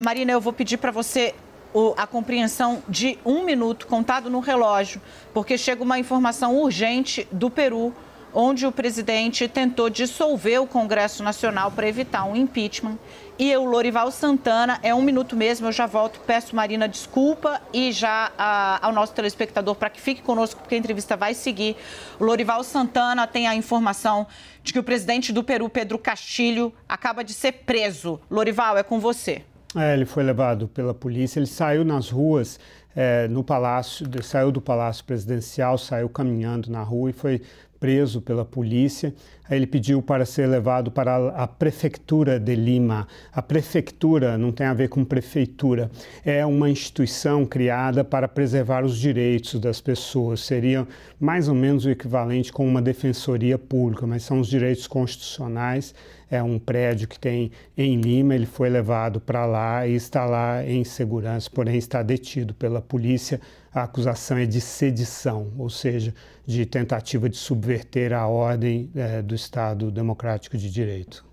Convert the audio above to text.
Marina, eu vou pedir para você a compreensão de um minuto contado no relógio, porque chega uma informação urgente do Peru, onde o presidente tentou dissolver o Congresso Nacional para evitar um impeachment. E o Lorival Santana, é um minuto mesmo, eu já volto, peço Marina desculpa e já a, ao nosso telespectador para que fique conosco, porque a entrevista vai seguir. O Lorival Santana tem a informação de que o presidente do Peru, Pedro Castilho, acaba de ser preso. Lorival, é com você. É, ele foi levado pela polícia, ele saiu nas ruas, é, no palácio, saiu do palácio presidencial, saiu caminhando na rua e foi preso pela polícia. Aí ele pediu para ser levado para a prefeitura de Lima. A prefeitura não tem a ver com prefeitura, é uma instituição criada para preservar os direitos das pessoas. Seria mais ou menos o equivalente com uma defensoria pública, mas são os direitos constitucionais é um prédio que tem em Lima, ele foi levado para lá e está lá em segurança, porém está detido pela polícia. A acusação é de sedição, ou seja, de tentativa de subverter a ordem é, do Estado Democrático de Direito.